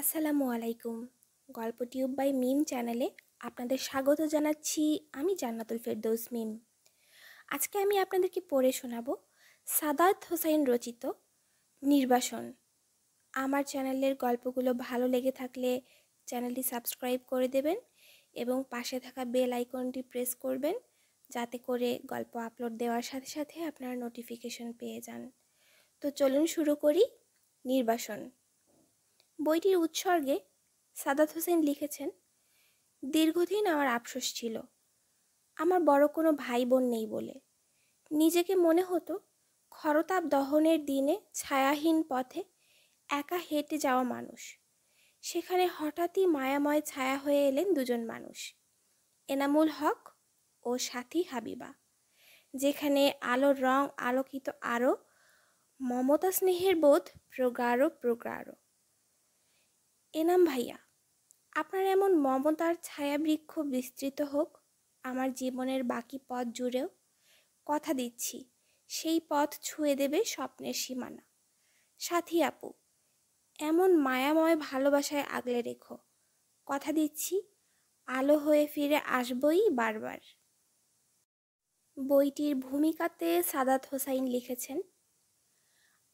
আসসালামু আলাইকুম গল্প টিউব বাই মিম চ্যানেলে আপনাদের স্বাগত জানাচ্ছি আমি জান্নাতুল ফেরদৌস মিম আজকে আমি আপনাদেরকে পড়ে শোনাব সাদাত হোসাইন রচিত নির্বাসন আমার চ্যানেলের গল্পগুলো ভালো লেগে থাকলে চ্যানেলটি সাবস্ক্রাইব করে দেবেন এবং পাশে থাকা বেল আইকনটি প্রেস করবেন যাতে করে গল্প আপলোড দেওয়ার সাথে সাথে আপনারা নোটিফিকেশন পেয়ে যান তো চলুন শুরু করি নির্বাসন বইটির উৎসর্গে সাদাত হোসেন লিখেছেন দীর্ঘদিন আমার আফসোস ছিল আমার বড় কোনো ভাই বোন নেই বলে নিজেকে মনে হতো খরতাপ দহনের দিনে ছায়াহীন পথে একা হেঁটে যাওয়া মানুষ সেখানে হঠাৎই মায়াময় ছায়া হয়ে এলেন দুজন মানুষ এনামুল হক ও সাথী হাবিবা যেখানে আলোর রং আলোকিত আরও মমতা স্নেহের বোধ প্রগাঢ় প্রগাঢ় এনাম ভাইয়া আপনার এমন মমতার ছায়াবৃক্ষ বিস্তৃত হোক আমার জীবনের বাকি পথ জুড়েও কথা দিচ্ছি সেই পথ ছুঁয়ে দেবে স্বপ্নের সীমানা সাথী আপু এমন মায়াময় ভালোবাসায় আগলে রেখো কথা দিচ্ছি আলো হয়ে ফিরে আসবই বারবার বইটির ভূমিকাতে সাদাত হোসাইন লিখেছেন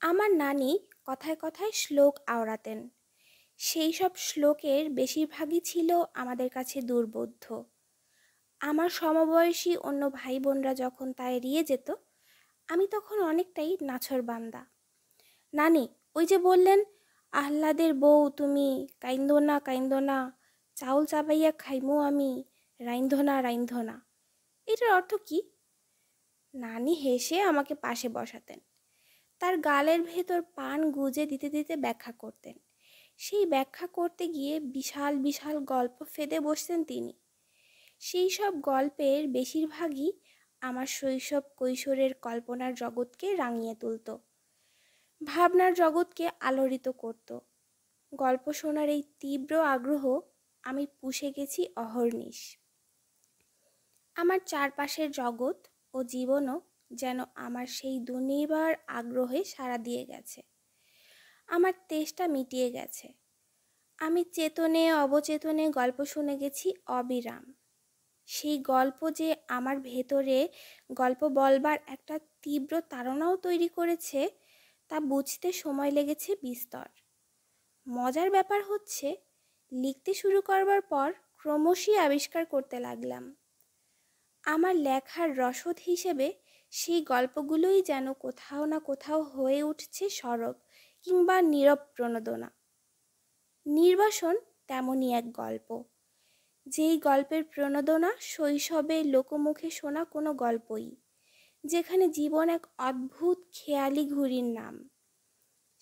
আমার নানি কথায় কথায় শ্লোক আওড়াতেন সেই সব শ্লোকের বেশিরভাগই ছিল আমাদের কাছে দুর্বোধ্য আমার সমবয়সী অন্য ভাই বোনরা যখন তা এড়িয়ে যেত আমি তখন অনেকটাই নাছর বান্দা নানি ওই যে বললেন আহ্লাদের বউ তুমি কাইন্দনা কাইন্দনা চাউল চাবাইয়া খাইমো আমি রাইন্ধনা রাইন্ধনা এটার অর্থ কি নানি হেসে আমাকে পাশে বসাতেন তার গালের ভেতর পান গুজে দিতে দিতে ব্যাখ্যা করতেন সেই ব্যাখ্যা করতে গিয়ে বিশাল বিশাল গল্প ফেঁদে বসতেন তিনি সেই সব গল্পের বেশিরভাগই আমার শৈশব কৈশোরের কল্পনার জগৎকে রাঙিয়ে তুলত ভাবনার জগৎকে আলোড়িত করত গল্প শোনার এই তীব্র আগ্রহ আমি পুষে গেছি অহর্নিশ আমার চারপাশের জগৎ ও জীবনও যেন আমার সেই দুনিবার আগ্রহে সাড়া দিয়ে গেছে আমার তেষ্টা মিটিয়ে গেছে আমি চেতনে অবচেতনে গল্প শুনে গেছি অবিরাম সেই গল্প যে আমার ভেতরে গল্প বলবার একটা তীব্র তাড়নাও তৈরি করেছে তা বুঝতে সময় লেগেছে বিস্তর মজার ব্যাপার হচ্ছে লিখতে শুরু করবার পর ক্রমশই আবিষ্কার করতে লাগলাম আমার লেখার রসদ হিসেবে সেই গল্পগুলোই যেন কোথাও না কোথাও হয়ে উঠছে সরব কিংবা নীরব প্রণোদনা নির্বাসন তেমনই এক গল্প যেই গল্পের প্রণোদনা শৈশবে লোকমুখে শোনা কোনো গল্পই যেখানে জীবন এক অদ্ভুত খেয়ালি ঘুড়ির নাম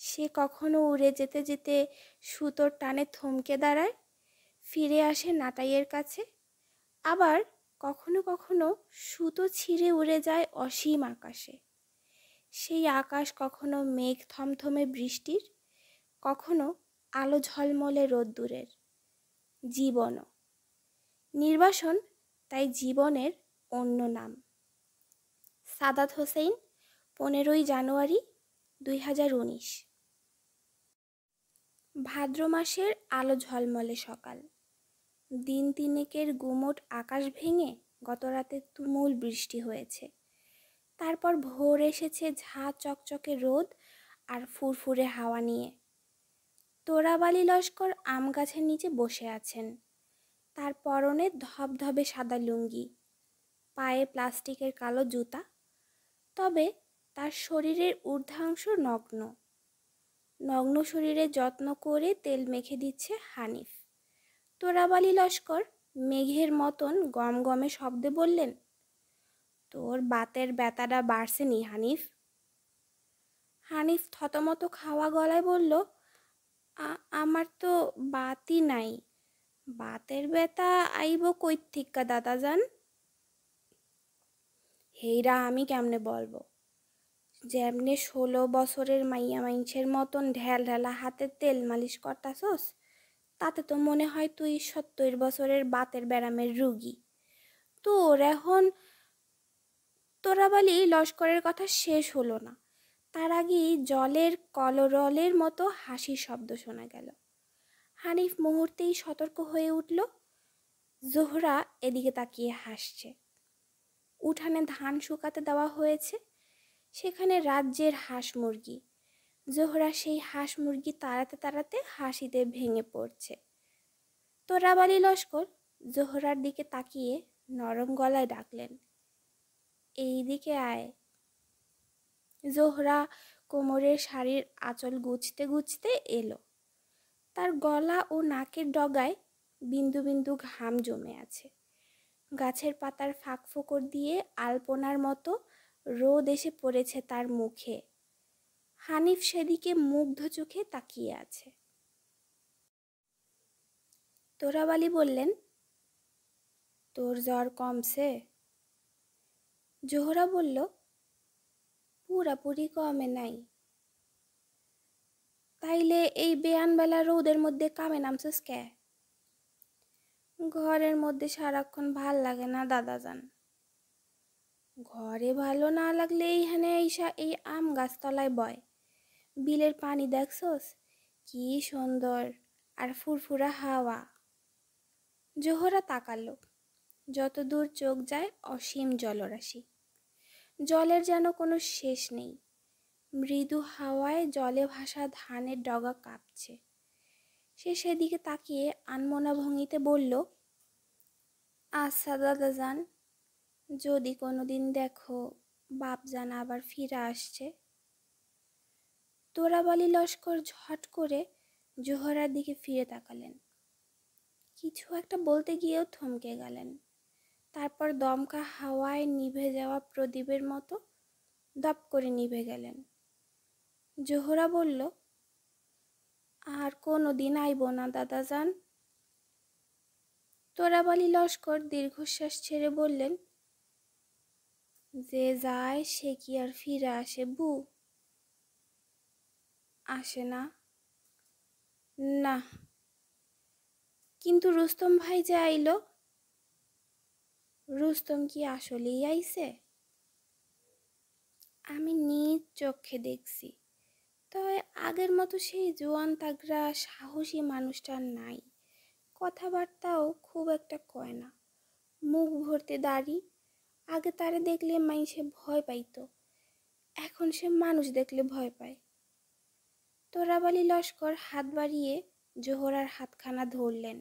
সে কখনো উড়ে যেতে যেতে সুতোর টানে থমকে দাঁড়ায় ফিরে আসে নাটাইয়ের কাছে আবার কখনো কখনো সুতো ছিঁড়ে উড়ে যায় অসীম আকাশে সেই আকাশ কখনো মেঘ থমথমে বৃষ্টির কখনো আলো ঝলমলে রোদ্দুরের জীবনও নির্বাসন তাই জীবনের অন্য নাম সাদাত হোসেন পনেরোই জানুয়ারি দুই হাজার উনিশ ভাদ্র মাসের আলো ঝলমলে সকাল দিন তিনেকের গুমোট আকাশ ভেঙে গতরাতে তুমুল বৃষ্টি হয়েছে তারপর ভোর এসেছে ঝা চকচকে রোদ আর ফুরফুরে হাওয়া নিয়ে তোরাবালি লস্কর আম গাছের নিচে বসে আছেন তার পরনে ধবধবে সাদা লুঙ্গি পায়ে প্লাস্টিকের কালো জুতা তবে তার শরীরের ঊর্ধ্বাংশ নগ্ন নগ্ন শরীরে যত্ন করে তেল মেখে দিচ্ছে হানিফ তোরাবালি লস্কর মেঘের মতন গমগমে শব্দে বললেন তোর বাতের ব্যথাটা বাড়ছে নি হানিফ হানিফ থতমত খাওয়া গলায় বলল আমার তো বাতই নাই বাতের ব্যথা আইব কই দাদা যান হেইরা আমি কেমনে বলবো যেমনে ষোলো বছরের মাইয়া মাইনছের মতন ঢেল ঢেলা হাতে তেল মালিশ করতাছস তাতে তো মনে হয় তুই সত্তর বছরের বাতের ব্যারামের রুগী তোর এখন তোরাবালি লস্করের কথা শেষ হলো না তার আগেই জলের কলরলের মতো হাসির শব্দ শোনা গেল হানিফ মুহূর্তেই সতর্ক হয়ে উঠল জোহরা এদিকে তাকিয়ে হাসছে উঠানে ধান শুকাতে দেওয়া হয়েছে সেখানে রাজ্যের হাঁস মুরগি জোহরা সেই হাঁস মুরগি তাড়াতে তাড়াতে হাসিতে ভেঙে পড়ছে তোরাবালি লস্কর জোহরার দিকে তাকিয়ে নরম গলায় ডাকলেন এই দিকে আয় জোহরা কোমরের শাড়ির আঁচল গুছতে গুছতে এলো তার গলা ও নাকের ডগায় বিন্দু বিন্দু ঘাম জমে আছে গাছের পাতার ফাঁক ফোকর দিয়ে আলপনার মতো রোদ এসে পড়েছে তার মুখে হানিফ সেদিকে মুগ্ধ চোখে তাকিয়ে আছে তোরাবালি বললেন তোর জ্বর কমছে জোহরা বলল পুরাপুরি কমে নাই তাইলে এই বেয়ানবেলা রৌদের মধ্যে কামে নামছিস কে ঘরের মধ্যে সারাক্ষণ ভাল লাগে না দাদা যান ঘরে ভালো না লাগলে এইখানে এইসা এই আম গাছতলায় বয় বিলের পানি দেখছস কি সুন্দর আর ফুরফুরা হাওয়া জোহরা তাকালো যত দূর চোখ যায় অসীম জলরাশি জলের যেন কোনো শেষ নেই মৃদু হাওয়ায় জলে ভাসা ধানের ডগা কাঁপছে সে সেদিকে তাকিয়ে আনমনা ভঙ্গিতে বলল আচ্ছা দাদা যান যদি কোনো দিন দেখো বাপজান আবার ফিরে আসছে তোরাবালি লস্কর ঝট করে জোহরার দিকে ফিরে তাকালেন কিছু একটা বলতে গিয়েও থমকে গেলেন তারপর দমকা হাওয়ায় নিভে যাওয়া প্রদীপের মতো দপ করে নিভে গেলেন জোহরা বলল আর কোনো দিন আইব না দাদা যান তোরাবালি লস্কর দীর্ঘশ্বাস ছেড়ে বললেন যে যায় সে কি আর ফিরে আসে বু আসে না না কিন্তু রুস্তম ভাই যে আইলো রুস্তম কি আসলেই আইছে আমি নিজ চোখে দেখছি তবে আগের মতো সেই জোয়ান তাগরা সাহসী মানুষটা নাই কথাবার্তাও খুব একটা কয় না মুখ ভরতে দাঁড়ি আগে তারে দেখলে সে ভয় পাইত এখন সে মানুষ দেখলে ভয় পায় তোরাবালি লস্কর হাত বাড়িয়ে জোহরার হাতখানা ধরলেন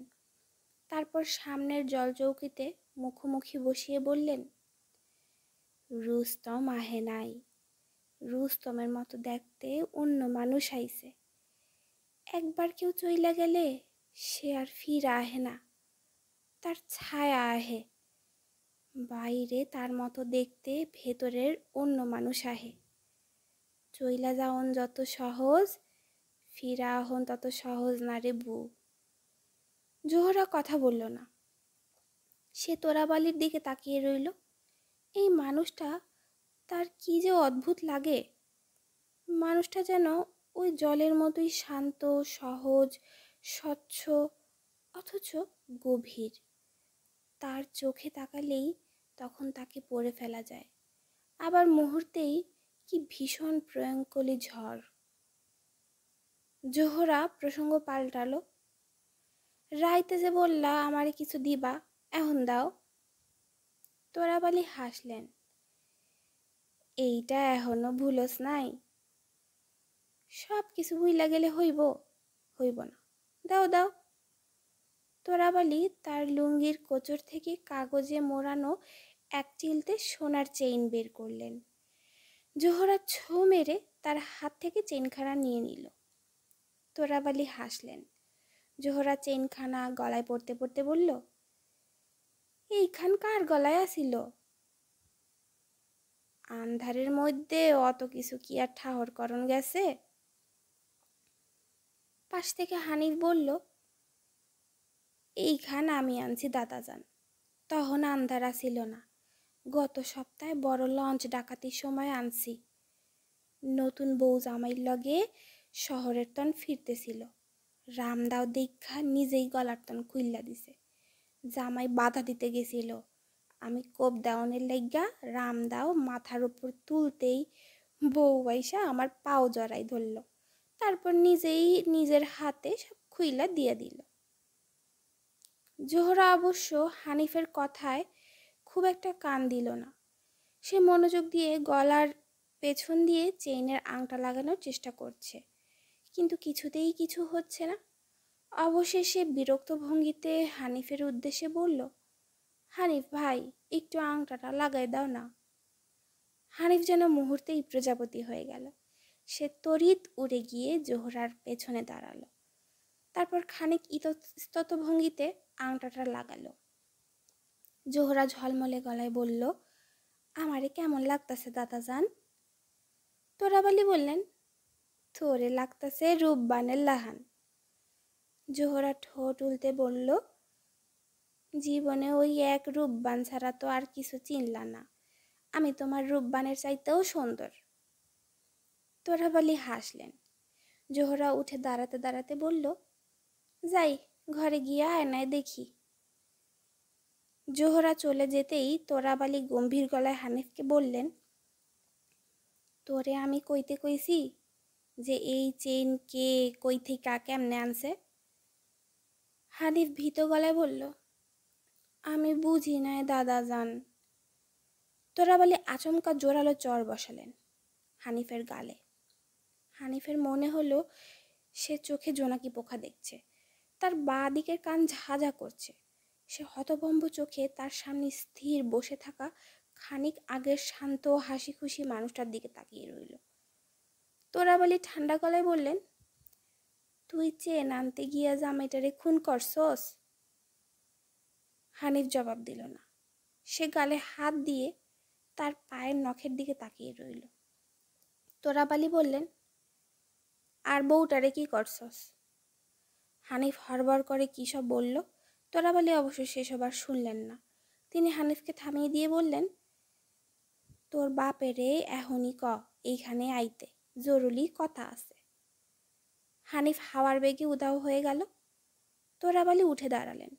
তারপর সামনের জলচৌকিতে মুখোমুখি বসিয়ে বললেন রুস্তম আহে নাই রুস্তমের মতো দেখতে অন্য মানুষ আইছে একবার কেউ চইলা গেলে সে আর ফিরা আহে না তার ছায়া আহে বাইরে তার মতো দেখতে ভেতরের অন্য মানুষ আহে চইলা যাওন যত সহজ ফিরা আহন তত সহজ না রে বউ জোহরা কথা বলল না সে তোরাবালির দিকে তাকিয়ে রইল এই মানুষটা তার কি যে অদ্ভুত লাগে মানুষটা যেন ওই জলের মতোই শান্ত সহজ স্বচ্ছ অথচ গভীর তার চোখে তাকালেই তখন তাকে পড়ে ফেলা যায় আবার মুহূর্তেই কি ভীষণ প্রয়ঙ্কলি ঝড় জোহরা প্রসঙ্গ পাল্টালো রাইতে যে বললা আমারে কিছু দিবা এখন দাও তোরাবালি হাসলেন এইটা এখনো ভুলস নাই সব কিছু ভুইলা গেলে হইব হইব না দাও দাও তোরাবালি তার লুঙ্গির কোচর থেকে কাগজে মোড়ানো এক চিলতে সোনার চেইন বের করলেন জোহরা ছো মেরে তার হাত থেকে চেনখানা নিয়ে নিল তোরাবালি হাসলেন জোহরা চেনখানা গলায় পড়তে পড়তে বলল এইখান কার গলায় আসিল আন্ধারের মধ্যে অত কিছু কি আর ঠাহর করণ গেছে পাশ থেকে হানিফ বলল এইখান আমি আনছি দাদাজান তখন আন্ধার আসিল না গত সপ্তাহে বড় লঞ্চ ডাকাতির সময় আনছি নতুন বউ জামাইয়ের লগে শহরের তন ফিরতেছিল রামদাও দীক্ষা নিজেই গলার তন খুইল্লা দিছে জামাই বাধা দিতে গেছিল আমি কোপ দেওয়ানের লাইগা রাম দাও মাথার উপর তুলতেই বউ বাইসা আমার পাও জড়াই ধরল তারপর নিজেই নিজের হাতে সব খুইলা দিয়ে দিল জোহরা অবশ্য হানিফের কথায় খুব একটা কান দিল না সে মনোযোগ দিয়ে গলার পেছন দিয়ে চেইনের আংটা লাগানোর চেষ্টা করছে কিন্তু কিছুতেই কিছু হচ্ছে না অবশেষে বিরক্ত ভঙ্গিতে হানিফের উদ্দেশ্যে বলল হানিফ ভাই একটু আংটাটা লাগাই দাও না হানিফ যেন মুহূর্তেই প্রজাপতি হয়ে গেল সে তড়িৎ উড়ে গিয়ে জোহরার পেছনে দাঁড়ালো তারপর খানিক ইতস্তত ভঙ্গিতে আংটাটা লাগালো জোহরা ঝলমলে গলায় বলল আমারে কেমন লাগতাছে দাদা যান তোরাবালি বললেন তোরে লাগতাছে রূপবানের লাহান জোহরা ঠোঁট উলতে বলল জীবনে ওই এক রূপবান ছাড়া তো আর কিছু চিনলা না আমি তোমার রূপবানের চাইতেও সুন্দর তোরাবালি হাসলেন জোহরা উঠে দাঁড়াতে দাঁড়াতে বলল যাই ঘরে গিয়ে আয়নায় দেখি জোহরা চলে যেতেই তোরাবালি গম্ভীর গলায় হানিফকে বললেন তোরে আমি কইতে কইছি যে এই চেইন কে কই থেকে কেমনে আনছে হানিফ ভীত গলায় বলল আমি বুঝি নাই দাদা যান তোরা বলে আচমকা জোরালো চর বসালেন হানিফের গালে হানিফের মনে হলো সে চোখে জোনাকি পোখা দেখছে তার বাঁ দিকের কান ঝাঁঝা করছে সে হতভম্ব চোখে তার সামনে স্থির বসে থাকা খানিক আগের শান্ত হাসি খুশি মানুষটার দিকে তাকিয়ে রইল তোরা বলি ঠান্ডা গলায় বললেন তুই চেন আনতে গিয়া জামাইটারে খুন করছস হানিফ জবাব দিল না সে গালে হাত দিয়ে তার পায়ের নখের দিকে তাকিয়ে রইল তোরাবালি বললেন আর বউটারে কি করছস হানিফ হরবর করে কী সব বলল তোরাবালি অবশ্য সেসব আর শুনলেন না তিনি হানিফকে থামিয়ে দিয়ে বললেন তোর বাপেরে এহনই ক এইখানে আইতে জরুরি কথা আছে হানিফ হাওয়ার বেগে উদাও হয়ে গেল তোরাবালি উঠে দাঁড়ালেন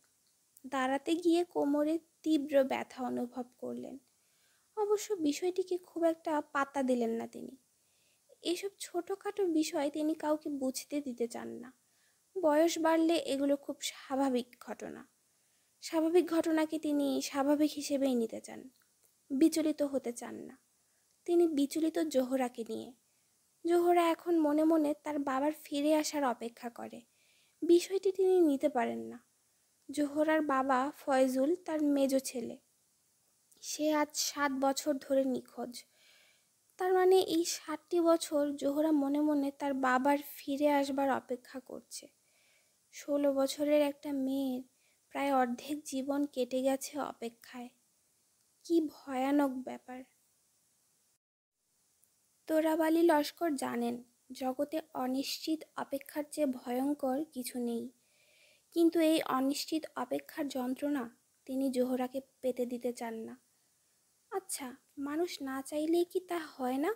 দাঁড়াতে গিয়ে কোমরে তীব্র ব্যথা অনুভব করলেন অবশ্য বিষয়টিকে খুব একটা পাতা দিলেন না তিনি এসব ছোটোখাটো বিষয় তিনি কাউকে বুঝতে দিতে চান না বয়স বাড়লে এগুলো খুব স্বাভাবিক ঘটনা স্বাভাবিক ঘটনাকে তিনি স্বাভাবিক হিসেবেই নিতে চান বিচলিত হতে চান না তিনি বিচলিত জোহরাকে নিয়ে জোহরা এখন মনে মনে তার বাবার ফিরে আসার অপেক্ষা করে বিষয়টি তিনি নিতে পারেন না জোহরার বাবা ফয়জুল তার মেজ ছেলে সে আজ সাত বছর ধরে নিখোঁজ তার মানে এই সাতটি বছর জোহরা মনে মনে তার বাবার ফিরে আসবার অপেক্ষা করছে ষোলো বছরের একটা মেয়ের প্রায় অর্ধেক জীবন কেটে গেছে অপেক্ষায় কি ভয়ানক ব্যাপার তোরাবালি লস্কর জানেন জগতে অনিশ্চিত অপেক্ষার চেয়ে ভয়ঙ্কর কিছু নেই কিন্তু এই অনিশ্চিত অপেক্ষার যন্ত্রণা তিনি জোহরাকে পেতে দিতে চান না আচ্ছা মানুষ না চাইলেই কি তা হয় না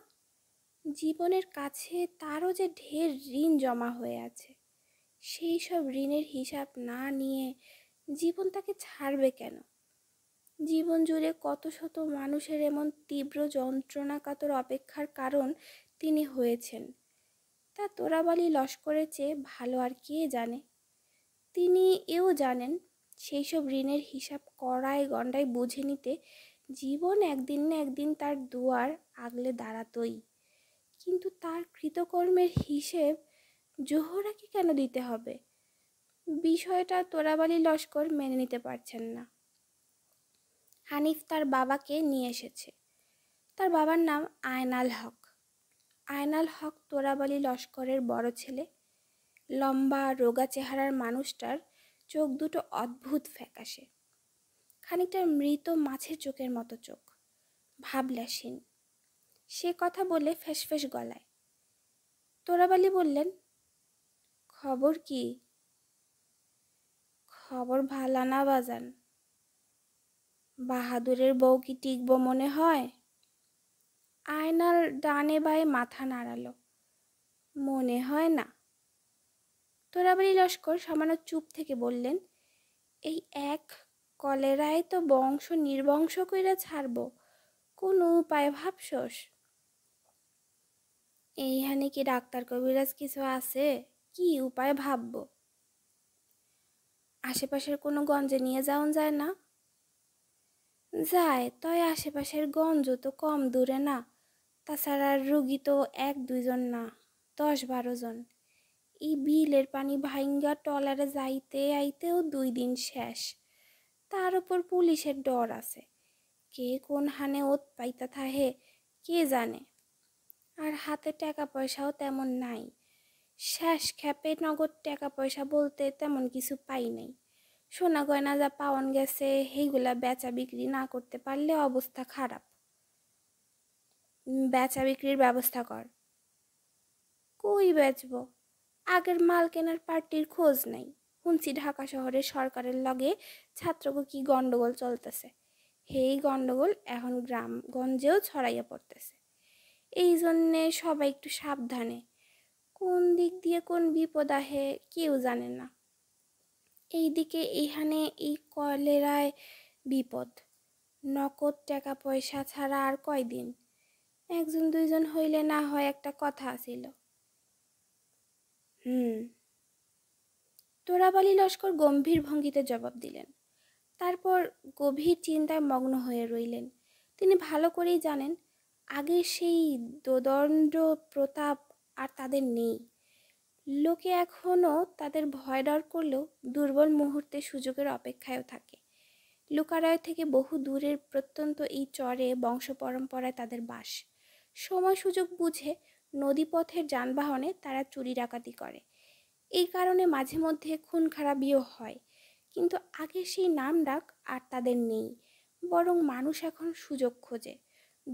জীবনের কাছে তারও যে ঢের ঋণ জমা হয়ে আছে সেই সব ঋণের হিসাব না নিয়ে জীবন তাকে ছাড়বে কেন জীবন জুড়ে কত শত মানুষের এমন তীব্র যন্ত্রণাকাতর অপেক্ষার কারণ তিনি হয়েছেন তা তোরাবালি লস্করের চেয়ে ভালো আর কে জানে তিনি এও জানেন সেই সব ঋণের হিসাব কড়ায় গণ্ডায় বুঝে নিতে জীবন একদিন না একদিন তার দুয়ার আগলে দাঁড়াতই কিন্তু তার কৃতকর্মের হিসেব জোহরাকে কেন দিতে হবে বিষয়টা তোরাবালি লস্কর মেনে নিতে পারছেন না হানিফ তার বাবাকে নিয়ে এসেছে তার বাবার নাম আয়নাল হক আয়নাল হক তোরাবালি লস্করের বড় ছেলে লম্বা রোগা চেহারার মানুষটার চোখ দুটো অদ্ভুত ফ্যাকাশে খানিকটা মৃত মাছের চোখের মতো চোখ ভাবলাসীন সে কথা বলে ফ্যাসফ্যাস গলায় তোরাবালি বললেন খবর কি খবর ভালানা বাজান বাহাদুরের বউ কি টিকব মনে হয় আয়নার ডানে বায়ে মাথা নাড়ালো মনে হয় না তোরাবাড়ি লস্কর সামান্য চুপ থেকে বললেন এই এক কলেরায় তো বংশ নির্বংশ করে ছাড়ব কোন উপায় ভাবসোস এইখানে কি ডাক্তার কবিরাজ কিছু আছে কি উপায় ভাবব আশেপাশের কোনো গঞ্জে নিয়ে যাওয়া যায় না যায় তয় আশেপাশের গঞ্জ তো কম দূরে না তাছাড়া রুগী তো এক দুইজন না দশ বারো জন এই বিলের পানি ভাইঙ্গা টলারে যাইতে আইতেও দুই দিন শেষ তার উপর পুলিশের ডর আছে কে কোন হানে ওত পাইতা থাহে কে জানে আর হাতে টাকা পয়সাও তেমন নাই শেষ খ্যাপে নগদ টাকা পয়সা বলতে তেমন কিছু পাই নাই সোনা গয়না যা পাওয়ান গেছে সেইগুলা বেচা বিক্রি না করতে পারলে অবস্থা খারাপ বেচা বিক্রির ব্যবস্থা কর কই বেচব আগের মাল কেনার পার্টির খোঁজ নাই শুনছি ঢাকা শহরে সরকারের লগে ছাত্রকে কি গণ্ডগোল চলতেছে সেই গণ্ডগোল এখন গ্রামগঞ্জেও ছড়াইয়া পড়তেছে এই জন্যে সবাই একটু সাবধানে কোন দিক দিয়ে কোন বিপদ আহে কেউ জানে না এইদিকে এখানে এই কলেরায় বিপদ নকদ টাকা পয়সা ছাড়া আর কয়দিন একজন দুইজন হইলে না হয় একটা কথা আসিল হুম তোরাবালি লস্কর গম্ভীর ভঙ্গিতে জবাব দিলেন তারপর গভীর চিন্তায় মগ্ন হয়ে রইলেন তিনি ভালো করেই জানেন আগে সেই দোদণ্ড প্রতাপ আর তাদের নেই লোকে এখনও তাদের ভয় ডর করলেও দুর্বল মুহূর্তে সুযোগের অপেক্ষায়ও থাকে লোকারায় থেকে বহু দূরের প্রত্যন্ত এই চরে বংশ পরম্পরায় তাদের বাস সময় সুযোগ বুঝে নদীপথের যানবাহনে তারা চুরি ডাকাতি করে এই কারণে মাঝে মধ্যে খুন খারাপিও হয় কিন্তু আগে সেই নাম ডাক আর তাদের নেই বরং মানুষ এখন সুযোগ খোঁজে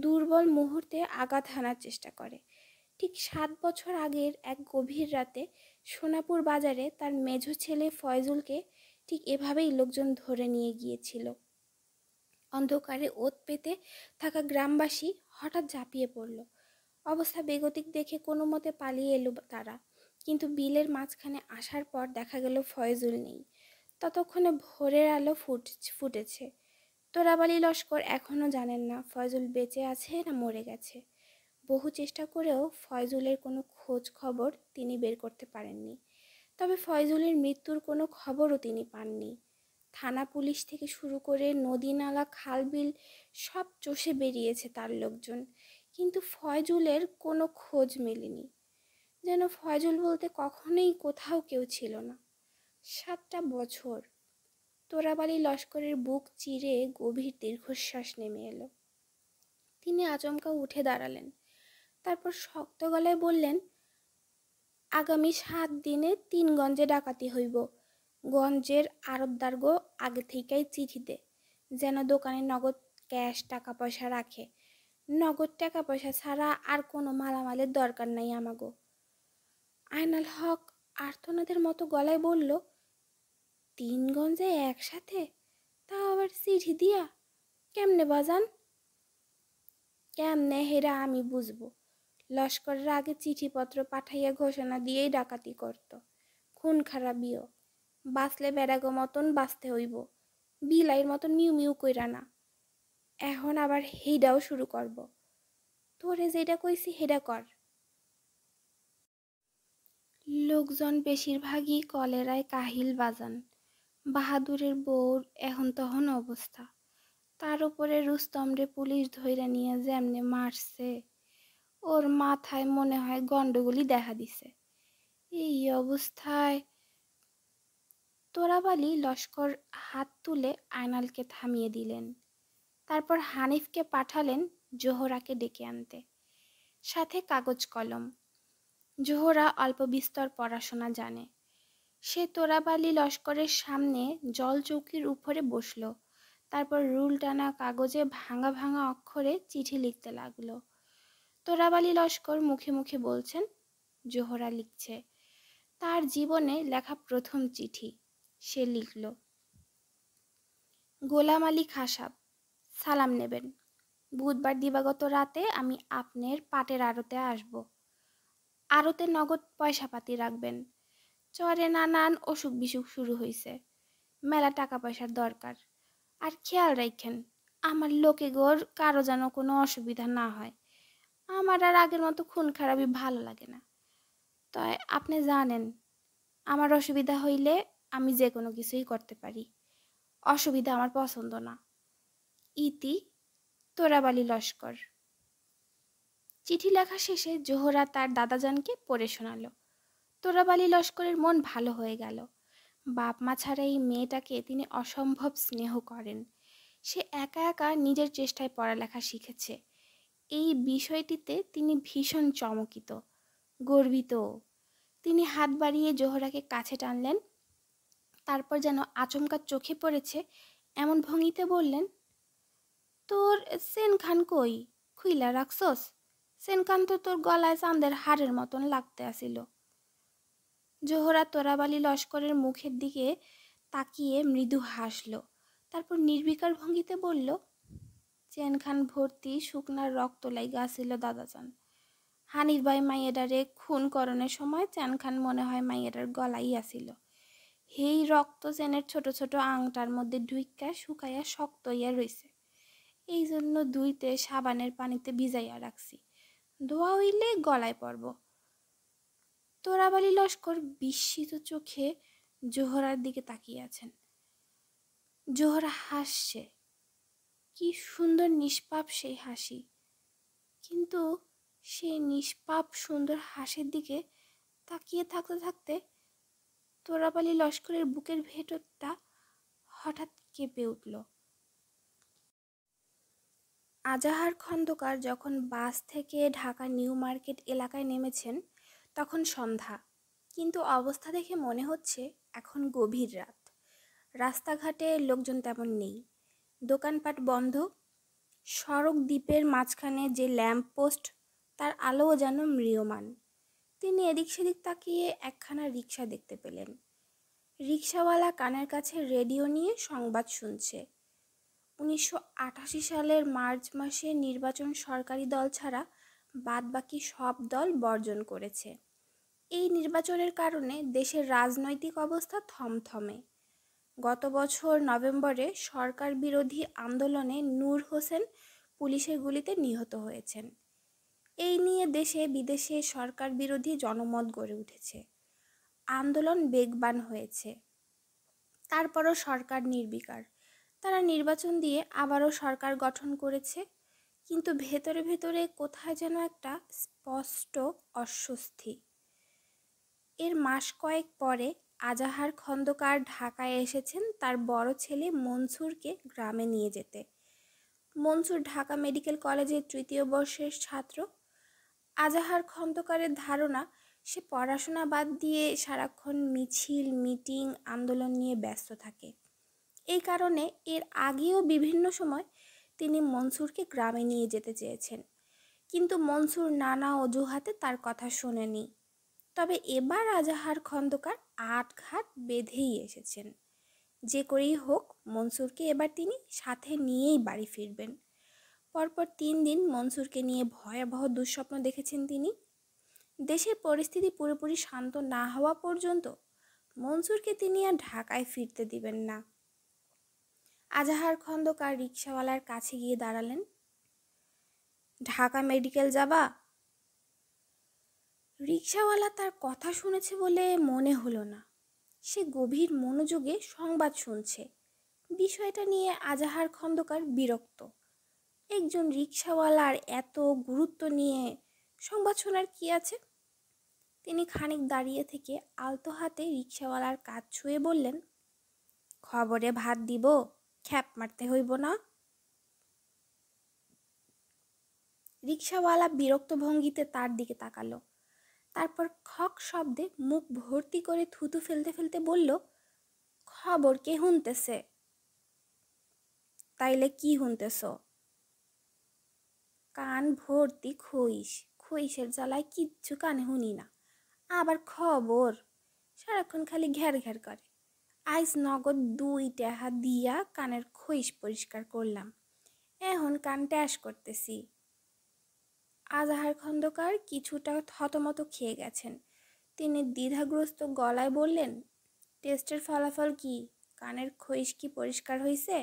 দুর্বল মুহূর্তে আঘাত হানার চেষ্টা করে ঠিক সাত বছর আগের এক গভীর রাতে সোনাপুর বাজারে তার মেঝ ছেলে ফয়জুলকে ঠিক এভাবেই লোকজন ধরে নিয়ে গিয়েছিল অন্ধকারে ওত পেতে থাকা গ্রামবাসী হঠাৎ ঝাঁপিয়ে পড়ল অবস্থা বেগতিক দেখে কোনো মতে পালিয়ে এলো তারা কিন্তু বিলের মাঝখানে আসার পর দেখা গেল ফয়জুল নেই ততক্ষণে ভোরের আলো ফুট ফুটেছে তোরাবালি লস্কর এখনও জানেন না ফয়জুল বেঁচে আছে না মরে গেছে বহু চেষ্টা করেও ফয়জুলের কোনো খোঁজ খবর তিনি বের করতে পারেননি তবে ফয়জুলের মৃত্যুর কোনো খবরও তিনি পাননি থানা পুলিশ থেকে শুরু করে নদী নালা খালবিল সব চষে বেরিয়েছে তার লোকজন কিন্তু ফয়জুলের কোনো খোঁজ মেলেনি যেন ফয়জুল বলতে কখনোই কোথাও কেউ ছিল না সাতটা বছর তোরাবালি লস্করের বুক চিরে গভীর দীর্ঘশ্বাস নেমে এলো তিনি আচমকা উঠে দাঁড়ালেন তারপর শক্ত গলায় বললেন আগামী সাত দিনে তিন গঞ্জে ডাকাতি হইব গঞ্জের গো আগে থেকেই চিঠিতে যেন দোকানে নগদ ক্যাশ টাকা পয়সা রাখে নগদ টাকা পয়সা ছাড়া আর কোনো মালামালের দরকার নাই আমাগো আয়নাল হক আর্থনাদের মতো গলায় বলল তিন গঞ্জে একসাথে তা আবার চিঠি দিয়া কেমনে বাজান কেমনে হেরা আমি বুঝবো লস্করের আগে চিঠিপত্র পাঠাইয়া ঘোষণা দিয়েই ডাকাতি করত খুন খারাপিও বাঁচলে বেড়াগো মতন বাঁচতে হইব বিলাইয়ের মতন মিউ মিউ কইরা না এখন আবার হেডাও শুরু করব তোরে যেটা কইছি হেডা কর লোকজন বেশিরভাগই কলেরায় কাহিল বাজান বাহাদুরের বউর এখন তখন অবস্থা তার উপরে রুস্তমরে পুলিশ ধইরা নিয়ে যেমনে মারছে ওর মাথায় মনে হয় গন্ডগুলি দেখা দিছে এই অবস্থায় তোরাবালি লস্কর হাত তুলে আয়নালকে থামিয়ে দিলেন তারপর হানিফকে পাঠালেন জোহরাকে ডেকে আনতে সাথে কাগজ কলম জোহরা অল্প বিস্তর পড়াশোনা জানে সে তোরাবালি লস্করের সামনে জল চৌকির উপরে বসল তারপর রুল টানা কাগজে ভাঙা ভাঙা অক্ষরে চিঠি লিখতে লাগলো তোরাবালি লস্কর মুখে মুখে বলছেন জোহরা লিখছে তার জীবনে লেখা প্রথম চিঠি সে লিখল গোলাম আলী খাসাব সালাম নেবেন বুধবার দিবাগত রাতে আমি আপনার পাটের আড়তে আসব আড়তে নগদ পয়সাপাতি রাখবেন চরে নানান অসুখ বিসুখ শুরু হয়েছে মেলা টাকা পয়সার দরকার আর খেয়াল রাখেন আমার লোকে গোর কারো যেন কোনো অসুবিধা না হয় আমার আর আগের মতো খুন খারাপই ভালো লাগে না তাই আপনি জানেন আমার অসুবিধা হইলে আমি যে কোনো কিছুই করতে পারি অসুবিধা আমার পছন্দ না ইতি তোরাবালি লস্কর চিঠি লেখা শেষে জোহরা তার দাদাজানকে পড়ে শোনালো তোরাবালি লস্করের মন ভালো হয়ে গেল বাপ মা ছাড়া এই মেয়েটাকে তিনি অসম্ভব স্নেহ করেন সে একা একা নিজের চেষ্টায় পড়ালেখা শিখেছে এই বিষয়টিতে তিনি ভীষণ চমকিত গর্বিত তিনি হাত বাড়িয়ে জোহরাকে কাছে টানলেন তারপর যেন আচমকা চোখে পড়েছে এমন ভঙ্গিতে বললেন তোর সেন খান কই খুইলা রাখছস খান তো তোর গলায় চাঁদের হাড়ের মতন লাগতে আসিল জোহরা তোরাবালি লস্করের মুখের দিকে তাকিয়ে মৃদু হাসল তারপর নির্বিকার ভঙ্গিতে বলল চেনখান ভর্তি শুকনার রক্ত লাইগা দাদা দাদাজান হানির ভাই মাইয়েডারে খুন করণের সময় চেনখান মনে হয় মাইয়েডার গলাই আসিল সেই রক্ত চেনের ছোট ছোট আংটার মধ্যে ঢুইকা শুকাইয়া শক্ত হইয়া রইছে এই জন্য দুইতে সাবানের পানিতে ভিজাইয়া রাখছি ধোয়া হইলে গলায় পড়ব তোরাবালি লস্কর বিস্মিত চোখে জোহরার দিকে তাকিয়ে আছেন জোহরা হাসছে কি সুন্দর নিষ্পাপ সেই হাসি কিন্তু সেই নিষ্পাপ সুন্দর হাসির দিকে তাকিয়ে থাকতে থাকতে তোরাবালি লস্করের বুকের ভেতরটা হঠাৎ কেঁপে উঠল আজাহার খন্দকার যখন বাস থেকে ঢাকা নিউ মার্কেট এলাকায় নেমেছেন তখন সন্ধ্যা কিন্তু অবস্থা দেখে মনে হচ্ছে এখন গভীর রাত রাস্তাঘাটে লোকজন তেমন নেই দোকানপাট বন্ধ সড়ক দ্বীপের মাঝখানে যে ল্যাম্প পোস্ট তার আলোও যেন ম্রিয়মান তিনি এদিক সেদিক তাকিয়ে একখানা রিক্সা দেখতে পেলেন রিক্সাওয়ালা কানের কাছে রেডিও নিয়ে সংবাদ শুনছে উনিশশো সালের মার্চ মাসে নির্বাচন সরকারি দল ছাড়া বাদ বাকি সব দল বর্জন করেছে এই নির্বাচনের কারণে দেশের রাজনৈতিক অবস্থা থমথমে গত বছর নভেম্বরে সরকার বিরোধী আন্দোলনে নূর হোসেন পুলিশের গুলিতে নিহত হয়েছেন এই নিয়ে দেশে বিদেশে সরকার বিরোধী জনমত গড়ে উঠেছে আন্দোলন বেগবান হয়েছে তারপরও সরকার নির্বিকার তারা নির্বাচন দিয়ে আবারও সরকার গঠন করেছে কিন্তু ভেতরে ভেতরে কোথায় যেন একটা স্পষ্ট অস্বস্তি এর মাস কয়েক পরে আজাহার খন্দকার ঢাকায় এসেছেন তার বড় ছেলে মনসুরকে গ্রামে নিয়ে যেতে মনসুর ঢাকা মেডিকেল কলেজের তৃতীয় বর্ষের ছাত্র আজাহার খন্দকারের ধারণা সে পড়াশোনা বাদ দিয়ে সারাক্ষণ মিছিল মিটিং আন্দোলন নিয়ে ব্যস্ত থাকে এই কারণে এর আগেও বিভিন্ন সময় তিনি মনসুরকে গ্রামে নিয়ে যেতে চেয়েছেন কিন্তু মনসুর নানা অজুহাতে তার কথা শোনেনি তবে এবার আজাহার খন্দকার আটঘাট বেঁধেই এসেছেন যে করেই হোক মনসুরকে এবার তিনি সাথে নিয়েই বাড়ি ফিরবেন পরপর তিন দিন মনসুরকে নিয়ে ভয়াবহ দুঃস্বপ্ন দেখেছেন তিনি দেশের পরিস্থিতি পুরোপুরি শান্ত না হওয়া পর্যন্ত মনসুরকে তিনি আর ঢাকায় ফিরতে দিবেন না আজাহার খন্দকার রিক্সাওয়ালার কাছে গিয়ে দাঁড়ালেন ঢাকা মেডিকেল যাবা রিক্সাওয়ালা তার কথা শুনেছে বলে মনে হলো না সে গভীর মনোযোগে সংবাদ শুনছে বিষয়টা নিয়ে আজাহার খন্দকার বিরক্ত একজন রিক্সাওয়ালার এত গুরুত্ব নিয়ে সংবাদ শোনার কী আছে তিনি খানিক দাঁড়িয়ে থেকে আলতো হাতে রিক্সাওয়ালার কাজ ছুঁয়ে বললেন খবরে ভাত দিব খ্যাপ মারতে হইব না রিক্সাওয়ালা বিরক্ত ভঙ্গিতে তার দিকে তাকালো তারপর খক শব্দে মুখ ভর্তি করে থুতু ফেলতে ফেলতে বলল খবর কে হুনতেছে তাইলে কি হুনতেছ কান ভর্তি খইস খইসের জ্বালায় কিচ্ছু কানে শুনি না আবার খবর সারাক্ষণ খালি ঘ্যার ঘ্যার করে আইস নগদ দুই টেহা দিয়া কানের খইস পরিষ্কার করলাম এখন কান ট্যাশ করতেছি আজাহার খন্দকার কিছুটা থতমত খেয়ে গেছেন তিনি দ্বিধাগ্রস্ত গলায় বললেন টেস্টের ফলাফল কি কানের খৈশ কি পরিষ্কার হয়েছে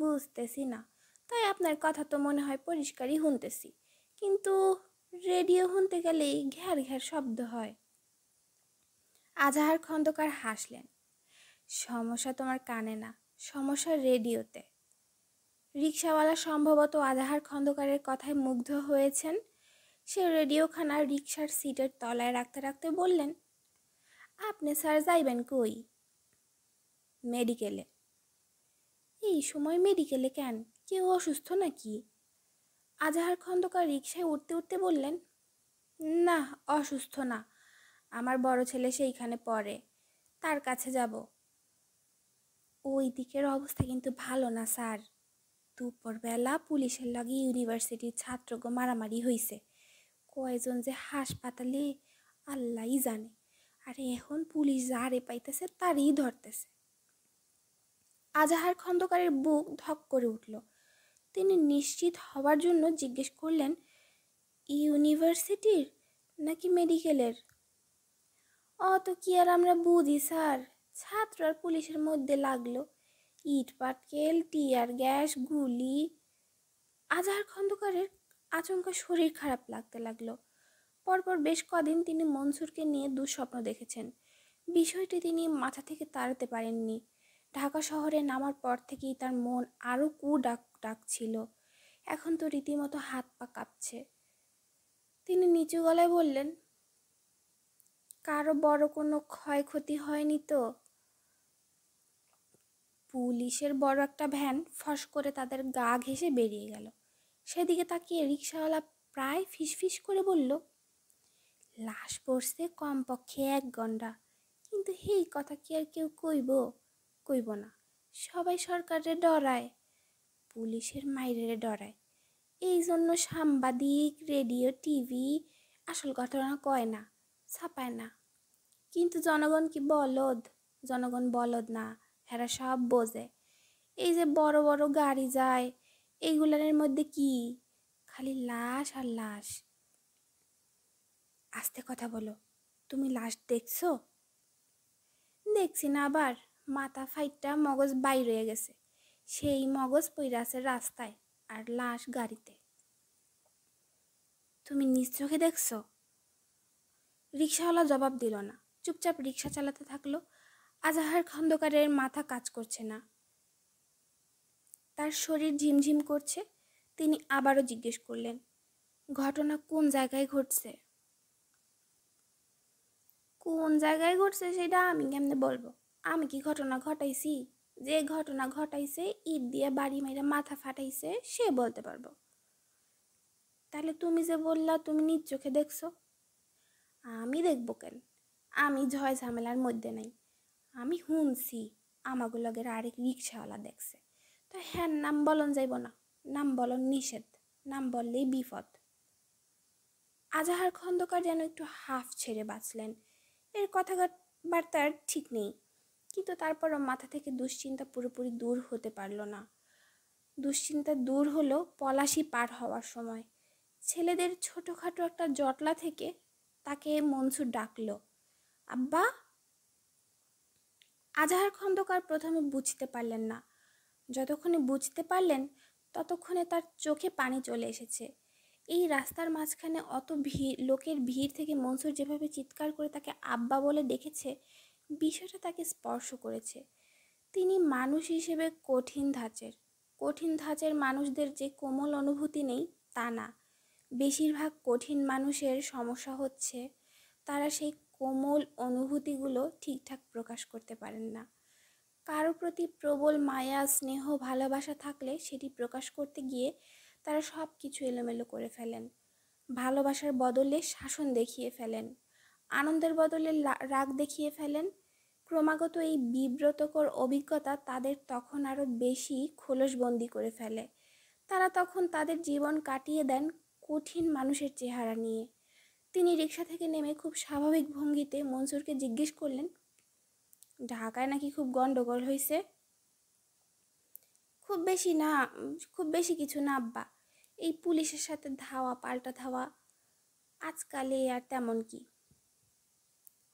বুঝতেছি না তাই আপনার কথা তো মনে হয় পরিষ্কারই শুনতেছি কিন্তু রেডিও শুনতে গেলেই ঘ্যার ঘ্যার শব্দ হয় আজাহার খন্দকার হাসলেন সমস্যা তোমার কানে না সমস্যা রেডিওতে রিক্সাওয়ালা সম্ভবত আজাহার খন্দকারের কথায় মুগ্ধ হয়েছেন সে রেডিওখানা রিক্সার সিটের তলায় রাখতে রাখতে বললেন আপনি স্যার যাইবেন কই মেডিকেলে এই সময় মেডিকেলে কেন কেউ অসুস্থ নাকি আজাহার খন্দকার রিক্সায় উঠতে উঠতে বললেন না অসুস্থ না আমার বড় ছেলে সেইখানে পড়ে তার কাছে যাব ওই দিকের অবস্থা কিন্তু ভালো না স্যার দুপুরবেলা পুলিশের লগে ইউনিভার্সিটির ছাত্রকে মারামারি হয়েছে কয়জন যে হাসপাতালে আল্লাহ জানে আর এখন পুলিশ যারে পাইতেছে তারই ধরতেছে আজাহার খন্দকারের বুক ধক করে উঠল তিনি নিশ্চিত হওয়ার জন্য জিজ্ঞেস করলেন ইউনিভার্সিটির নাকি মেডিকেলের অত কি আর আমরা বুঝি স্যার ছাত্র আর পুলিশের মধ্যে লাগলো ইট পাটকেল টিয়ার গ্যাস গুলি আজহার খন্দকারের আচমকা শরীর খারাপ লাগতে লাগলো পরপর বেশ কদিন তিনি মনসুরকে নিয়ে দুঃস্বপ্ন দেখেছেন বিষয়টি তিনি মাথা থেকে তাড়াতে পারেননি ঢাকা শহরে নামার পর থেকেই তার মন আরও কু ডাক ডাকছিল এখন তো রীতিমতো হাত পা কাঁপছে তিনি নিচু গলায় বললেন কারো বড় কোনো ক্ষয়ক্ষতি হয়নি তো পুলিশের বড় একটা ভ্যান ফস করে তাদের গা ঘেঁষে বেরিয়ে গেল সেদিকে তাকিয়ে রিক্সাওয়ালা প্রায় ফিসফিস করে বলল লাশ পড়ছে কমপক্ষে এক ঘন্টা কিন্তু হেই কথা কি আর কেউ কইব কইব না সবাই সরকারের ডরায় পুলিশের মাইরের ডরায় এই জন্য সাংবাদিক রেডিও টিভি আসল ঘটনা কয় না ছাপায় না কিন্তু জনগণ কি বলদ জনগণ বলদ না এরা সব বোঝে এই যে বড় বড় গাড়ি যায় এইগুলার মধ্যে কি খালি লাশ আর লাশ আস্তে কথা বলো তুমি লাশ দেখছো দেখছি না আবার মাথা ফাইটটা মগজ বাইর হয়ে গেছে সেই মগজ পইরা আছে রাস্তায় আর লাশ গাড়িতে তুমি নিজ চোখে দেখছো রিক্সাওয়ালা জবাব দিল না চুপচাপ রিক্সা চালাতে থাকলো আজাহার খন্দকারের মাথা কাজ করছে না তার শরীর ঝিমঝিম করছে তিনি আবারও জিজ্ঞেস করলেন ঘটনা কোন জায়গায় ঘটছে কোন জায়গায় ঘটছে সেটা আমি কেমনে বলবো আমি কি ঘটনা ঘটাইছি যে ঘটনা ঘটাইছে ইট দিয়ে বাড়ি মেরে মাথা ফাটাইছে সে বলতে পারবো তাহলে তুমি যে বললা তুমি নিজ চোখে দেখছো আমি দেখবো কেন আমি ঝয় ঝামেলার মধ্যে নাই আমি শুনছি আমাগুলো আগের আরেক রিক্সাওয়ালা দেখছে তো হ্যাঁ নাম বলন যাইব না নাম বলন নিষেধ নাম বললেই বিপদ আজাহার খন্দকার যেন একটু হাফ ছেড়ে বাঁচলেন এর কথা বার্তার ঠিক নেই কিন্তু তারপরও মাথা থেকে দুশ্চিন্তা পুরোপুরি দূর হতে পারল না দুশ্চিন্তা দূর হলো পলাশি পার হওয়ার সময় ছেলেদের ছোটোখাটো একটা জটলা থেকে তাকে মনসুর ডাকলো আব্বা আজাহার খন্দকার প্রথমে বুঝতে পারলেন না যতক্ষণে বুঝতে পারলেন ততক্ষণে তার চোখে পানি চলে এসেছে এই রাস্তার মাঝখানে অত ভিড় লোকের ভিড় থেকে মনসুর যেভাবে চিৎকার করে তাকে আব্বা বলে ডেকেছে বিষয়টা তাকে স্পর্শ করেছে তিনি মানুষ হিসেবে কঠিন ধাঁচের কঠিন ধাঁচের মানুষদের যে কোমল অনুভূতি নেই তা না বেশিরভাগ কঠিন মানুষের সমস্যা হচ্ছে তারা সেই কোমল অনুভূতিগুলো ঠিকঠাক প্রকাশ করতে পারেন না কারো প্রতি প্রবল মায়া স্নেহ ভালোবাসা থাকলে সেটি প্রকাশ করতে গিয়ে তারা সব কিছু এলোমেলো করে ফেলেন ভালোবাসার বদলে শাসন দেখিয়ে ফেলেন আনন্দের বদলে রাগ দেখিয়ে ফেলেন ক্রমাগত এই বিব্রতকর অভিজ্ঞতা তাদের তখন আরও বেশি খোলসবন্দি করে ফেলে তারা তখন তাদের জীবন কাটিয়ে দেন কঠিন মানুষের চেহারা নিয়ে তিনি রিক্সা থেকে নেমে খুব স্বাভাবিক ভঙ্গিতে মনসুরকে জিজ্ঞেস করলেন ঢাকায় নাকি খুব গণ্ডগোল হয়েছে খুব বেশি না খুব বেশি কিছু না আব্বা এই পুলিশের সাথে ধাওয়া পাল্টা ধাওয়া আজকাল এই আর তেমন কি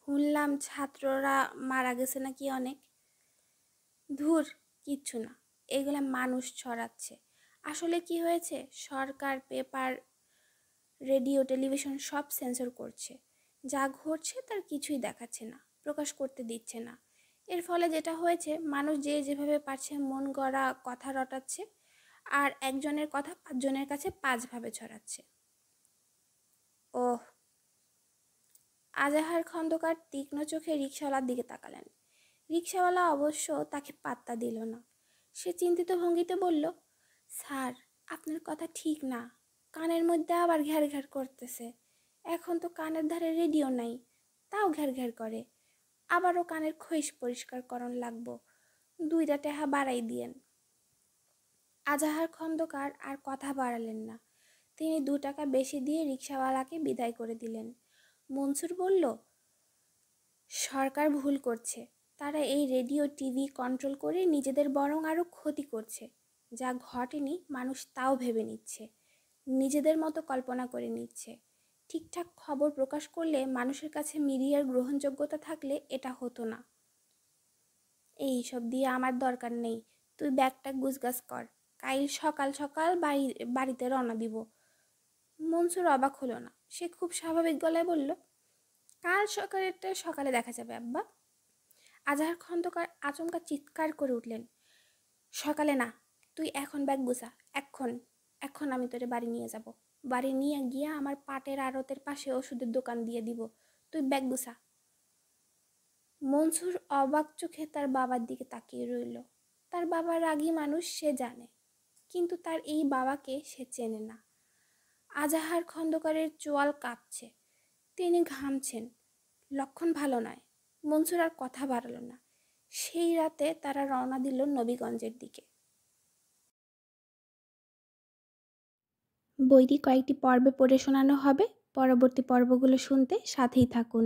শুনলাম ছাত্ররা মারা গেছে নাকি অনেক ধুর কিচ্ছু না এগুলো মানুষ ছড়াচ্ছে আসলে কি হয়েছে সরকার পেপার রেডিও টেলিভিশন সব সেন্সর করছে যা ঘটছে তার কিছুই দেখাচ্ছে না প্রকাশ করতে দিচ্ছে না এর ফলে যেটা হয়েছে মানুষ যে যেভাবে পারছে মন গড়া কথা রটাচ্ছে আর একজনের কথা পাঁচজনের কাছে পাঁচভাবে ছড়াচ্ছে ওহ আজাহার খন্দকার তীক্ষ্ণ চোখে রিক্সাওয়ালার দিকে তাকালেন রিক্সাওয়ালা অবশ্য তাকে পাত্তা দিল না সে চিন্তিত ভঙ্গিতে বলল স্যার আপনার কথা ঠিক না কানের মধ্যে আবার ঘ্যার ঘ্যার করতেছে এখন তো কানের ধারে রেডিও নাই তাও ঘ্যার ঘ্যার করে আবারও কানের খৈস পরিষ্কার করণ লাগবো দুইটা টেহা বাড়াই দিয়েন আজাহার খন্দকার আর কথা বাড়ালেন না তিনি দু টাকা বেশি দিয়ে রিক্সাওয়ালাকে বিদায় করে দিলেন মনসুর বলল সরকার ভুল করছে তারা এই রেডিও টিভি কন্ট্রোল করে নিজেদের বরং আরও ক্ষতি করছে যা ঘটেনি মানুষ তাও ভেবে নিচ্ছে নিজেদের মতো কল্পনা করে নিচ্ছে ঠিকঠাক খবর প্রকাশ করলে মানুষের কাছে মিডিয়ার গ্রহণযোগ্যতা থাকলে এটা হতো না এই সব দিয়ে আমার দরকার নেই তুই ব্যাগটা গুজগাছ কর কাইল সকাল সকাল বাড়ি বাড়িতে রওনা দিব মনসুর অবাক হলো না সে খুব স্বাভাবিক গলায় বলল কাল সকালেরটা সকালে দেখা যাবে আব্বা আজহার খন্দকার আচমকা চিৎকার করে উঠলেন সকালে না তুই এখন ব্যাগ গুছা এখন এখন আমি তোরে বাড়ি নিয়ে যাব বাড়ি নিয়ে গিয়া আমার পাটের আড়তের পাশে ওষুধের দোকান দিয়ে দিব তুই ব্যাগ গুছা মনসুর অবাক চোখে তার বাবার দিকে তাকিয়ে রইল তার বাবা রাগী মানুষ সে জানে কিন্তু তার এই বাবাকে সে চেনে না আজাহার খন্দকারের চোয়াল কাঁপছে তিনি ঘামছেন লক্ষণ ভালো নয় মনসুর আর কথা বাড়ালো না সেই রাতে তারা রওনা দিল নবীগঞ্জের দিকে বইটি কয়েকটি পর্বে পড়ে শোনানো হবে পরবর্তী পর্বগুলো শুনতে সাথেই থাকুন